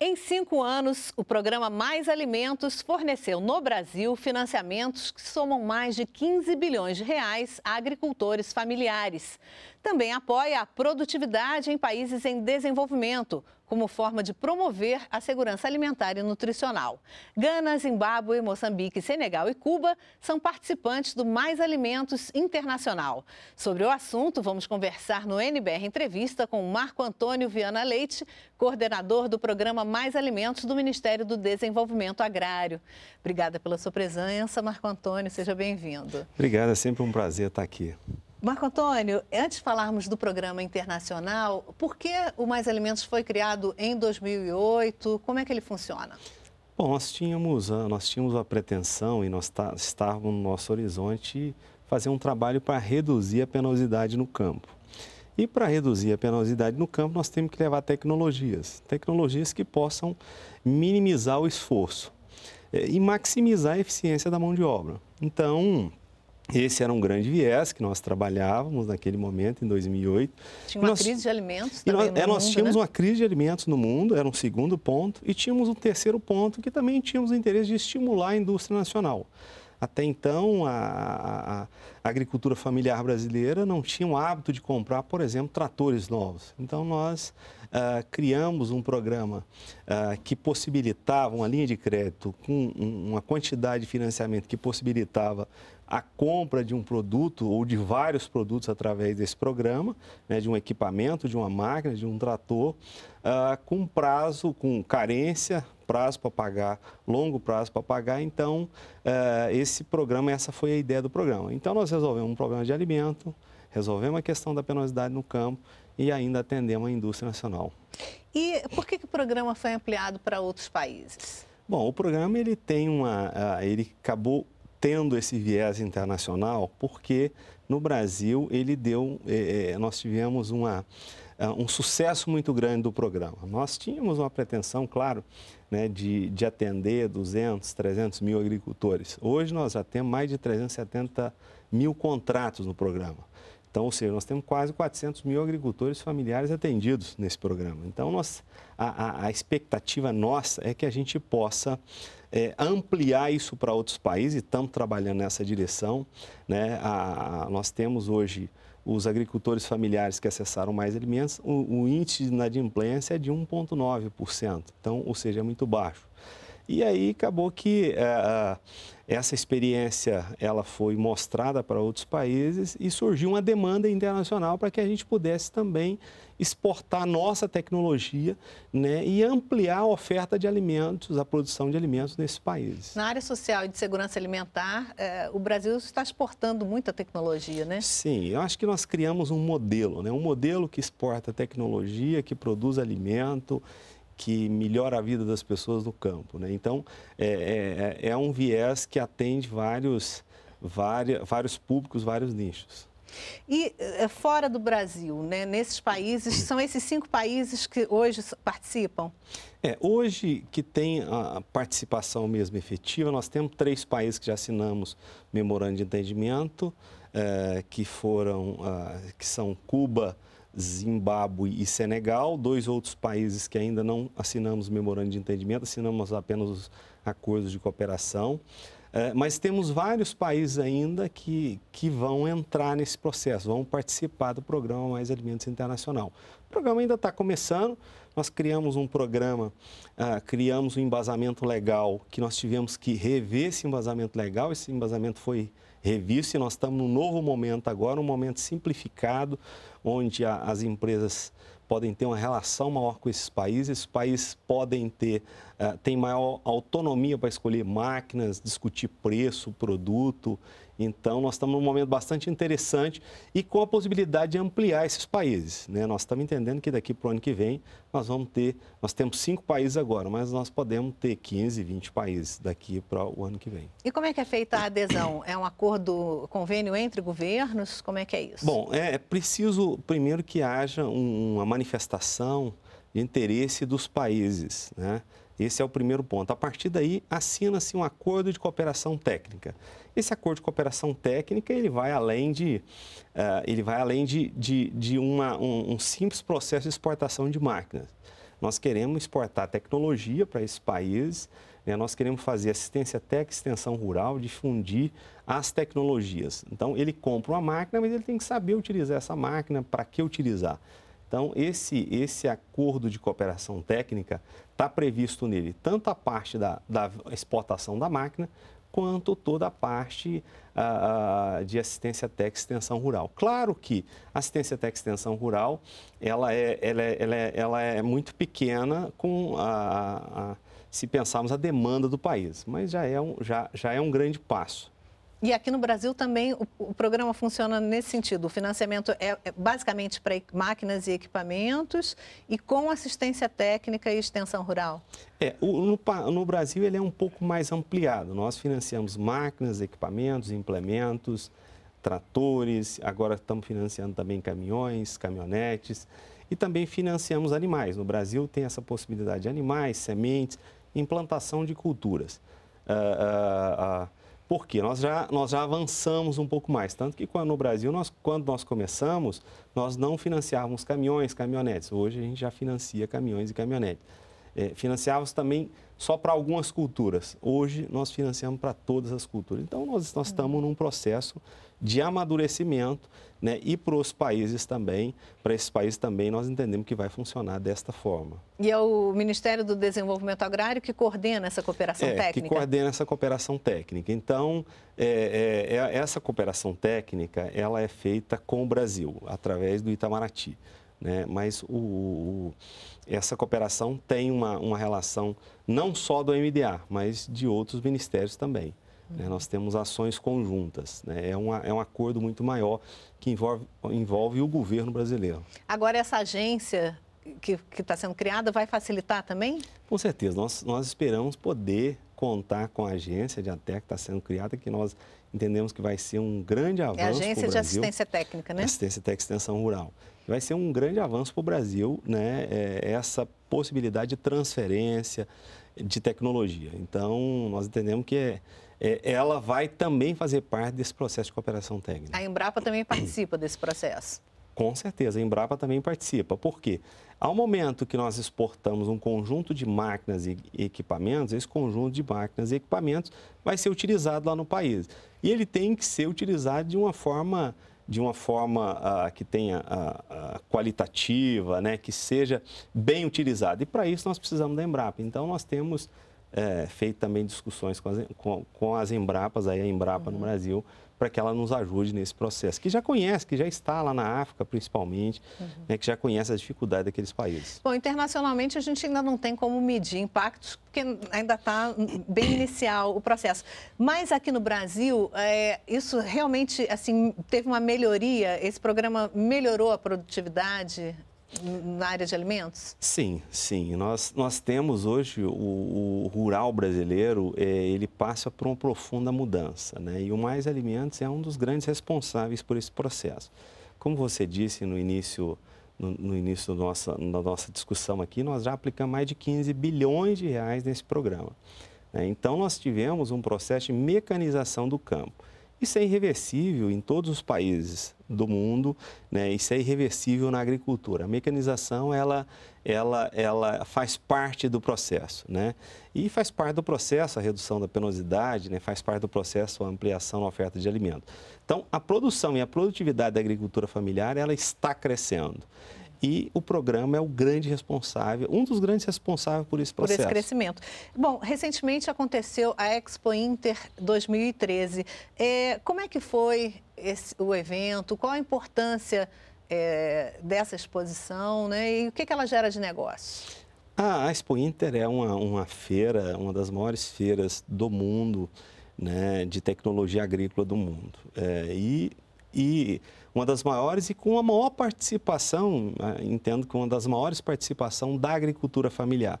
Em cinco anos, o programa Mais Alimentos forneceu no Brasil financiamentos que somam mais de 15 bilhões de reais a agricultores familiares também apoia a produtividade em países em desenvolvimento, como forma de promover a segurança alimentar e nutricional. Gana, Zimbábue, Moçambique, Senegal e Cuba são participantes do Mais Alimentos Internacional. Sobre o assunto, vamos conversar no NBR Entrevista com Marco Antônio Viana Leite, coordenador do programa Mais Alimentos do Ministério do Desenvolvimento Agrário. Obrigada pela sua presença, Marco Antônio, seja bem-vindo. Obrigada, é sempre um prazer estar aqui. Marco Antônio, antes de falarmos do programa internacional, por que o Mais Alimentos foi criado em 2008? Como é que ele funciona? Bom, nós tínhamos, ah, nós tínhamos a pretensão e nós tá, estávamos no nosso horizonte fazer um trabalho para reduzir a penosidade no campo. E para reduzir a penosidade no campo, nós temos que levar tecnologias, tecnologias que possam minimizar o esforço eh, e maximizar a eficiência da mão de obra. Então, esse era um grande viés que nós trabalhávamos naquele momento, em 2008. Tinha uma nós, crise de alimentos também nós, no é, nós tínhamos né? uma crise de alimentos no mundo, era um segundo ponto, e tínhamos um terceiro ponto, que também tínhamos o interesse de estimular a indústria nacional. Até então, a, a agricultura familiar brasileira não tinha o hábito de comprar, por exemplo, tratores novos. Então, nós Uh, criamos um programa uh, que possibilitava uma linha de crédito com um, uma quantidade de financiamento que possibilitava a compra de um produto ou de vários produtos através desse programa, né, de um equipamento, de uma máquina, de um trator, uh, com prazo, com carência, prazo para pagar, longo prazo para pagar. Então, uh, esse programa, essa foi a ideia do programa. Então, nós resolvemos um problema de alimento, resolvemos a questão da penosidade no campo e ainda atendemos a indústria nacional. E por que, que o programa foi ampliado para outros países? Bom, o programa ele tem uma, ah, ele acabou tendo esse viés internacional, porque no Brasil ele deu, é, é, nós tivemos uma, é, um sucesso muito grande do programa. Nós tínhamos uma pretensão, claro, né, de, de atender 200, 300 mil agricultores. Hoje nós já temos mais de 370 mil contratos no programa. Então, ou seja, nós temos quase 400 mil agricultores familiares atendidos nesse programa. Então, nós, a, a, a expectativa nossa é que a gente possa é, ampliar isso para outros países e estamos trabalhando nessa direção. Né? A, a, nós temos hoje os agricultores familiares que acessaram mais alimentos, o, o índice de inadimplência é de 1,9%. Então, ou seja, é muito baixo. E aí acabou que eh, eh, essa experiência ela foi mostrada para outros países e surgiu uma demanda internacional para que a gente pudesse também exportar nossa tecnologia né, e ampliar a oferta de alimentos, a produção de alimentos nesses países. Na área social e de segurança alimentar, eh, o Brasil está exportando muita tecnologia, né? Sim, eu acho que nós criamos um modelo, né, um modelo que exporta tecnologia, que produz alimento que melhora a vida das pessoas no campo. Né? Então, é, é, é, é um viés que atende vários, vários públicos, vários nichos. E é, fora do Brasil, né? nesses países, são esses cinco países que hoje participam? É, hoje que tem a participação mesmo efetiva, nós temos três países que já assinamos memorando de entendimento, é, que foram, ah, que são Cuba, Zimbábue e Senegal, dois outros países que ainda não assinamos memorando de entendimento, assinamos apenas os acordos de cooperação. É, mas temos vários países ainda que, que vão entrar nesse processo, vão participar do programa Mais Alimentos Internacional. O programa ainda está começando, nós criamos um programa, é, criamos um embasamento legal, que nós tivemos que rever esse embasamento legal, esse embasamento foi revista e nós estamos num novo momento agora, um momento simplificado, onde a, as empresas podem ter uma relação maior com esses países, esses países podem ter, uh, maior autonomia para escolher máquinas, discutir preço, produto então, nós estamos num momento bastante interessante e com a possibilidade de ampliar esses países. Né? Nós estamos entendendo que daqui para o ano que vem nós vamos ter, nós temos cinco países agora, mas nós podemos ter 15, 20 países daqui para o ano que vem. E como é que é feita a adesão? É um acordo, convênio entre governos? Como é que é isso? Bom, é, é preciso primeiro que haja um, uma manifestação de interesse dos países. Né? Esse é o primeiro ponto. A partir daí, assina-se um acordo de cooperação técnica. Esse acordo de cooperação técnica ele vai além de, uh, ele vai além de, de, de uma, um, um simples processo de exportação de máquinas. Nós queremos exportar tecnologia para esses países, né? nós queremos fazer assistência técnica, extensão rural, difundir as tecnologias. Então, ele compra uma máquina, mas ele tem que saber utilizar essa máquina, para que utilizar. Então, esse, esse acordo de cooperação técnica está previsto nele tanto a parte da, da exportação da máquina, quanto toda a parte uh, de assistência técnica extensão rural. Claro que a assistência técnica extensão rural ela é, ela é, ela é, ela é muito pequena com a, a, se pensarmos a demanda do país, mas já é um, já, já é um grande passo. E aqui no Brasil também o, o, programa funciona nesse sentido. O financiamento é, é basicamente para máquinas e equipamentos e com assistência técnica e extensão rural. É, o, no, no, Brasil ele é um pouco mais ampliado. Nós financiamos máquinas, equipamentos, implementos, tratores, agora estamos financiando também caminhões, caminhonetes e também financiamos animais. No Brasil tem essa possibilidade de animais, sementes, implantação de culturas. Uh, uh, uh porque nós já, nós já avançamos um pouco mais. Tanto que quando, no Brasil, nós, quando nós começamos, nós não financiávamos caminhões, caminhonetes. Hoje a gente já financia caminhões e caminhonetes é, financiávamos também só para algumas culturas. Hoje nós financiamos para todas as culturas. Então nós, nós uhum. estamos num processo de amadurecimento, né? E para os países também, para esses países também nós entendemos que vai funcionar desta forma. E é o Ministério do Desenvolvimento Agrário que coordena essa cooperação é, técnica. Que coordena essa cooperação técnica. Então é, é, é, essa cooperação técnica ela é feita com o Brasil através do Itamaraty, né? Mas o, o essa cooperação tem uma, uma relação não só do MDA, mas de outros ministérios também. Né? Nós temos ações conjuntas. Né? É, uma, é um acordo muito maior que envolve, envolve o governo brasileiro. Agora, essa agência que está sendo criada vai facilitar também? Com certeza. Nós, nós esperamos poder contar com a agência de ATEC que está sendo criada, que nós entendemos que vai ser um grande avanço. É a agência de Brasil, assistência técnica, né? Assistência técnica extensão rural. Vai ser um grande avanço para o Brasil, né? É, essa possibilidade de transferência de tecnologia. Então, nós entendemos que é, é, ela vai também fazer parte desse processo de cooperação técnica. A Embrapa também participa desse processo. Com certeza, a Embrapa também participa. Por quê? Ao momento que nós exportamos um conjunto de máquinas e equipamentos, esse conjunto de máquinas e equipamentos vai ser utilizado lá no país. E ele tem que ser utilizado de uma forma de uma forma ah, que tenha ah, ah, qualitativa, né, que seja bem utilizado. E para isso nós precisamos da Embrapa. Então nós temos eh, feito também discussões com as, com, com as Embrapas, aí a Embrapa uhum. no Brasil, para que ela nos ajude nesse processo, que já conhece, que já está lá na África, principalmente, uhum. né, que já conhece a dificuldade daqueles países. Bom, internacionalmente a gente ainda não tem como medir impactos, porque ainda está bem inicial o processo. Mas aqui no Brasil, é, isso realmente assim teve uma melhoria. Esse programa melhorou a produtividade na área de alimentos? Sim, sim. Nós, nós temos hoje o, o rural brasileiro, é, ele passa por uma profunda mudança, né? E o Mais Alimentos é um dos grandes responsáveis por esse processo. Como você disse no início, no, no início da nossa, da nossa discussão aqui, nós já aplicamos mais de 15 bilhões de reais nesse programa. Né? Então, nós tivemos um processo de mecanização do campo. Isso é irreversível em todos os países do mundo, né? isso é irreversível na agricultura. A mecanização ela, ela, ela faz parte do processo. Né? E faz parte do processo a redução da penosidade, né? faz parte do processo a ampliação na oferta de alimento. Então, a produção e a produtividade da agricultura familiar ela está crescendo e o programa é o grande responsável, um dos grandes responsáveis por esse processo. Por esse crescimento. Bom, recentemente aconteceu a Expo Inter 2013. É, como é que foi esse, o evento? Qual a importância é, dessa exposição né? e o que, que ela gera de negócio? A Expo Inter é uma, uma feira, uma das maiores feiras do mundo, né, de tecnologia agrícola do mundo. É, e e uma das maiores e com a maior participação, né, entendo que uma das maiores participação da agricultura familiar.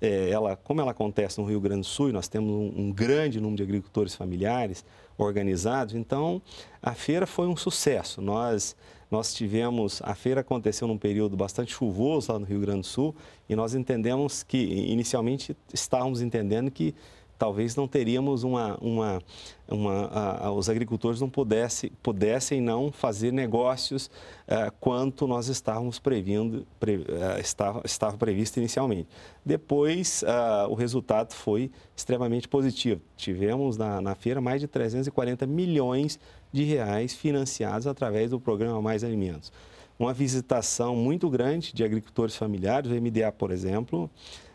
É, ela, como ela acontece no Rio Grande do Sul, nós temos um, um grande número de agricultores familiares organizados, então a feira foi um sucesso. Nós nós tivemos a feira aconteceu num período bastante chuvoso lá no Rio Grande do Sul e nós entendemos que inicialmente estávamos entendendo que talvez não teríamos uma, uma, uma a, os agricultores não pudesse, pudessem não fazer negócios eh, quanto nós estávamos previndo, pre, eh, estava, estava previsto inicialmente. Depois, eh, o resultado foi extremamente positivo. Tivemos na, na feira mais de 340 milhões de reais financiados através do programa Mais Alimentos. Uma visitação muito grande de agricultores familiares, o MDA, por exemplo,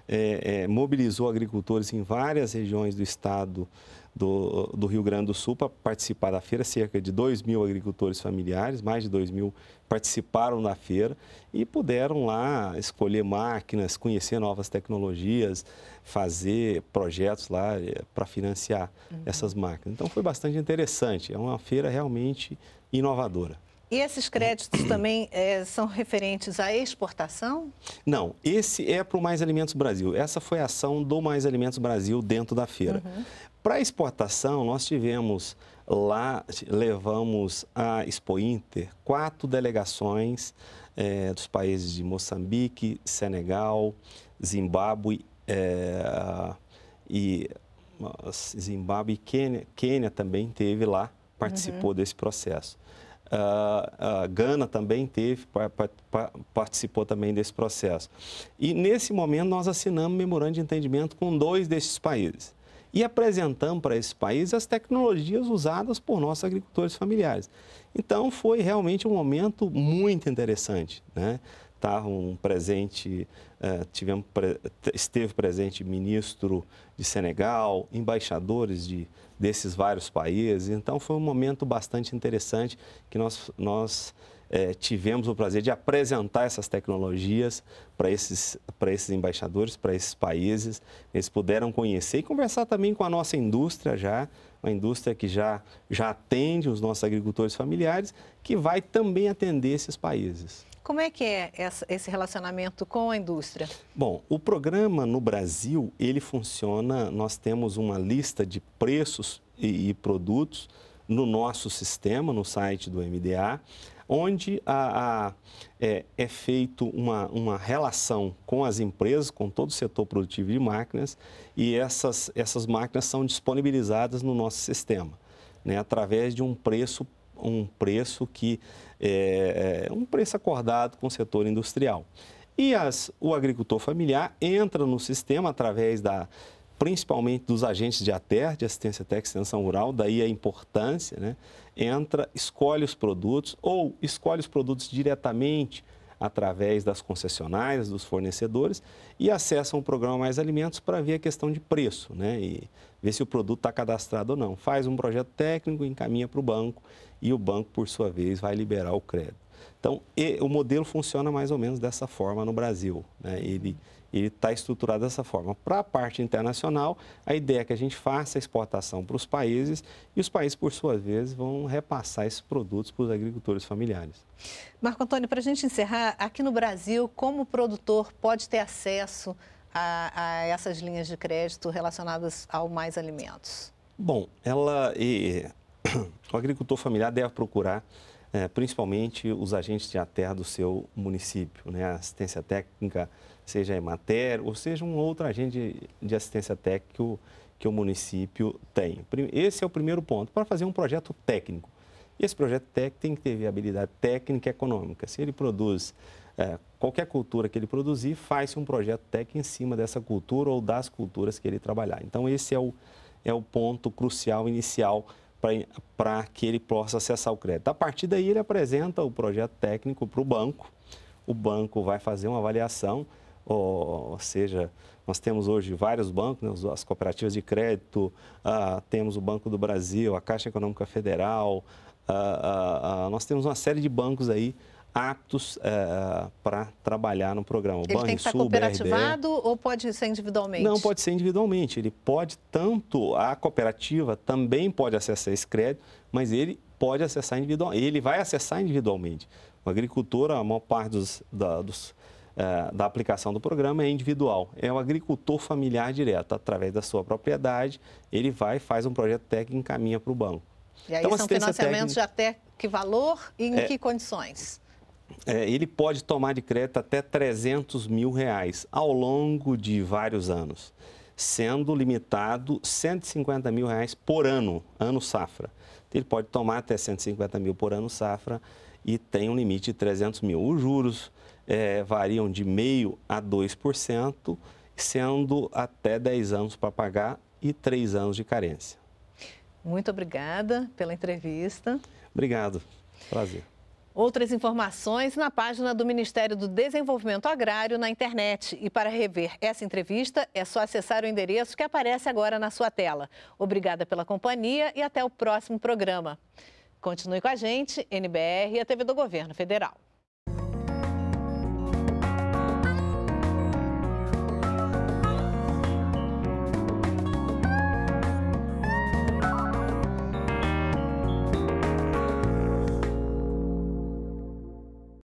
é, é, mobilizou agricultores em várias regiões do estado do, do Rio Grande do Sul para participar da feira. Cerca de 2 mil agricultores familiares, mais de 2 mil, participaram da feira e puderam lá escolher máquinas, conhecer novas tecnologias, fazer projetos lá é, para financiar uhum. essas máquinas. Então foi bastante interessante. É uma feira realmente inovadora. E esses créditos também é, são referentes à exportação? Não, esse é para o Mais Alimentos Brasil. Essa foi a ação do Mais Alimentos Brasil dentro da feira. Uhum. Para exportação, nós tivemos lá, levamos a Expo Inter quatro delegações é, dos países de Moçambique, Senegal, Zimbábue é, e Zimbábue e Quênia, Quênia também teve lá, participou uhum. desse processo a Gana também teve, participou também desse processo. E nesse momento nós assinamos um memorando de entendimento com dois desses países e apresentamos para esses países as tecnologias usadas por nossos agricultores familiares. Então, foi realmente um momento muito interessante. Né? estavam presente, eh, tivemos, esteve presente ministro de Senegal, embaixadores de, desses vários países. Então, foi um momento bastante interessante que nós, nós é, tivemos o prazer de apresentar essas tecnologias para esses, esses embaixadores, para esses países. Eles puderam conhecer e conversar também com a nossa indústria já, uma indústria que já, já atende os nossos agricultores familiares, que vai também atender esses países. Como é que é esse relacionamento com a indústria? Bom, o programa no Brasil, ele funciona, nós temos uma lista de preços e, e produtos no nosso sistema, no site do MDA, onde a, a, é, é feito uma, uma relação com as empresas, com todo o setor produtivo de máquinas, e essas, essas máquinas são disponibilizadas no nosso sistema, né, através de um preço um preço que é, é um preço acordado com o setor industrial. E as, o agricultor familiar entra no sistema através da principalmente dos agentes de ATER, de Assistência Técnica e Extensão Rural, daí a importância, né? entra, escolhe os produtos ou escolhe os produtos diretamente através das concessionárias, dos fornecedores e acessam o programa Mais Alimentos para ver a questão de preço, né? E ver se o produto está cadastrado ou não. Faz um projeto técnico, encaminha para o banco e o banco, por sua vez, vai liberar o crédito. Então, e, o modelo funciona mais ou menos dessa forma no Brasil. Né? Ele e está estruturado dessa forma. Para a parte internacional, a ideia é que a gente faça é a exportação para os países e os países, por sua vez, vão repassar esses produtos para os agricultores familiares. Marco Antônio, para a gente encerrar, aqui no Brasil, como o produtor pode ter acesso a, a essas linhas de crédito relacionadas ao Mais Alimentos? Bom, ela e, o agricultor familiar deve procurar é, principalmente os agentes de terra do seu município, né? assistência técnica, seja a Emater ou seja um outro agente de assistência técnica que o, que o município tem. Esse é o primeiro ponto, para fazer um projeto técnico. E esse projeto técnico tem que ter viabilidade técnica e econômica. Se ele produz é, qualquer cultura que ele produzir, faz-se um projeto técnico em cima dessa cultura ou das culturas que ele trabalhar. Então, esse é o, é o ponto crucial inicial para que ele possa acessar o crédito. A partir daí, ele apresenta o projeto técnico para o banco, o banco vai fazer uma avaliação ou, seja, nós temos hoje vários bancos, né, as cooperativas de crédito, ah, temos o Banco do Brasil, a Caixa Econômica Federal, ah, ah, ah nós temos uma série de bancos aí aptos eh, para trabalhar no programa. Ele Banrisul, tem que estar tá cooperativado BRB, ou pode ser individualmente? Não, pode ser individualmente. Ele pode tanto, a cooperativa também pode acessar esse crédito, mas ele pode acessar individualmente, ele vai acessar individualmente. O agricultor, a maior parte dos, da, dos é, da aplicação do programa é individual. É o agricultor familiar direto, através da sua propriedade, ele vai, faz um projeto técnico e encaminha para o banco. E aí então, são financiamentos técnica, de até que valor e em é, que condições? É, ele pode tomar de crédito até 300 mil reais ao longo de vários anos, sendo limitado 150 mil reais por ano, ano safra. Ele pode tomar até 150 mil por ano safra e tem um limite de 300 mil. Os juros é, variam de meio a 2%, sendo até 10 anos para pagar e 3 anos de carência. Muito obrigada pela entrevista. Obrigado. Prazer. Outras informações na página do Ministério do Desenvolvimento Agrário na internet. E para rever essa entrevista, é só acessar o endereço que aparece agora na sua tela. Obrigada pela companhia e até o próximo programa. Continue com a gente, NBR e a TV do Governo Federal.